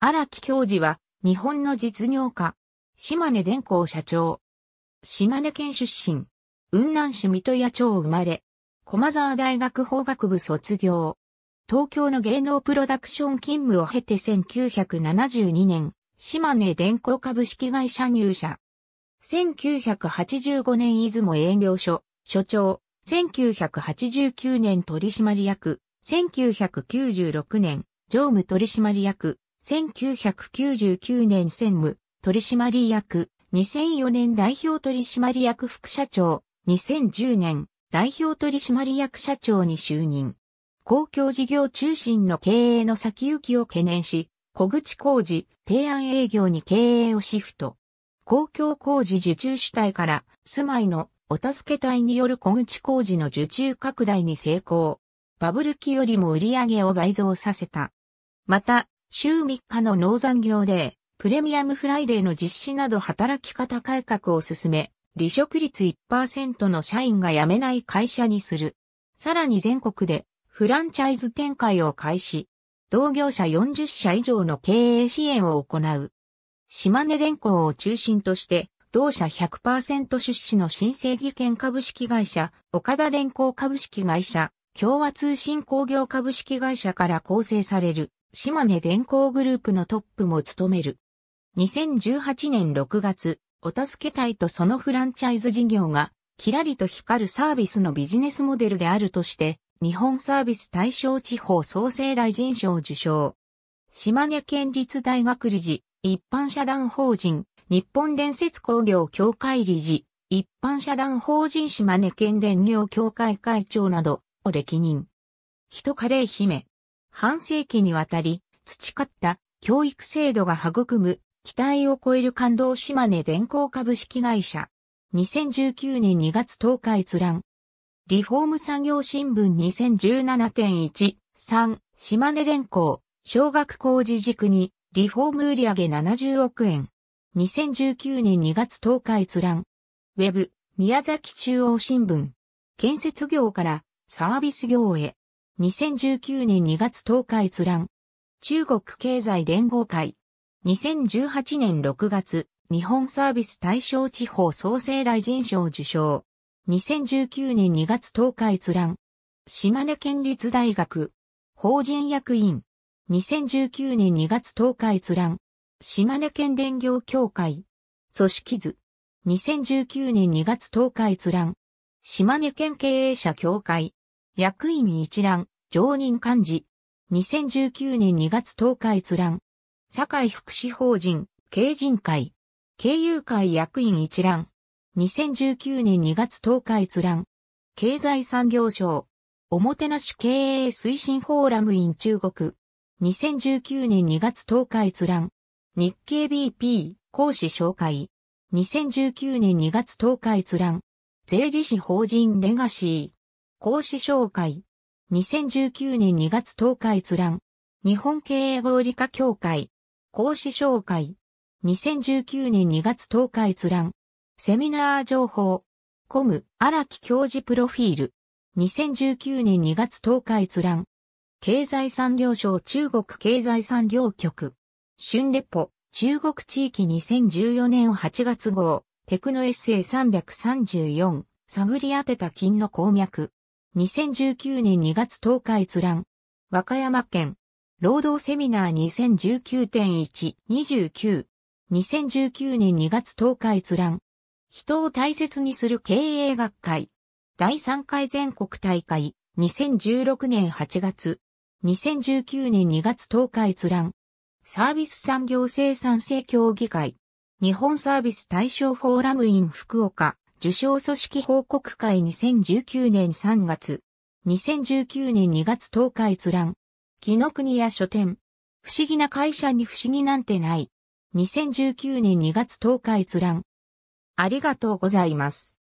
荒木教授は、日本の実業家、島根電工社長。島根県出身。雲南市水戸谷町生まれ。駒沢大学法学部卒業。東京の芸能プロダクション勤務を経て1972年、島根電工株式会社入社。1985年出雲営業所、所長。1989年取締役。1996年、常務取締役。1999年専務、取締役、2004年代表取締役副社長、2010年、代表取締役社長に就任。公共事業中心の経営の先行きを懸念し、小口工事、提案営業に経営をシフト。公共工事受注主体から住まいのお助け隊による小口工事の受注拡大に成功。バブル期よりも売り上げを倍増させた。また、週3日の農産業デー、プレミアムフライデーの実施など働き方改革を進め、離職率1%の社員が辞めない会社にする。さらに全国でフランチャイズ展開を開始。同業者40社以上の経営支援を行う。島根電工を中心として、同社100%出資の新正義県株式会社、岡田電工株式会社、共和通信工業株式会社から構成される島根電工グループのトップも務める。2018年6月、お助け隊とそのフランチャイズ事業が、キラリと光るサービスのビジネスモデルであるとして、日本サービス対象地方創生大臣賞を受賞。島根県立大学理事、一般社団法人、日本伝説工業協会理事、一般社団法人島根県電業協会会長などを歴任。人カレー姫、半世紀にわたり培った教育制度が育む期待を超える感動島根電工株式会社。2019年2月10日閲覧。リフォーム産業新聞2017.13島根電工小学工事軸にリフォーム売上70億円。2019年2月10日閲覧。ウェブ宮崎中央新聞。建設業からサービス業へ。2019年2月10日閲覧。中国経済連合会。2018年6月、日本サービス対象地方創生大臣賞受賞。2019年2月10日閲覧。島根県立大学。法人役員。2019年2月10日閲覧。島根県電業協会。組織図。2019年2月10日閲覧。島根県経営者協会。役員一覧、常任幹事。2019年2月10日閲覧。社会福祉法人、経人会。経由会役員一覧。2019年2月10日閲覧。経済産業省。おもてなし経営推進フォーラム in 中国。2019年2月10日閲覧。日経 BP 講師紹介。2019年2月10日閲覧。税理士法人レガシー。講師紹介。2019年2月10日閲覧。日本経営合理化協会。講師紹介。2019年2月10日閲覧。セミナー情報。コム、荒木教授プロフィール。2019年2月10日閲覧。経済産業省中国経済産業局。春レポ、中国地域2014年8月号。テクノエッセイ334。探り当てた金の鉱脈。2019年2月10日閲覧。和歌山県。労働セミナー2019.129。2019年2月10日閲覧。人を大切にする経営学会。第3回全国大会。2016年8月。2019年2月10日閲覧。サービス産業生産性協議会。日本サービス対象フォーラムイン福岡。受賞組織報告会2019年3月、2019年2月10日閲覧、木の国や書店、不思議な会社に不思議なんてない、2019年2月10日閲覧。ありがとうございます。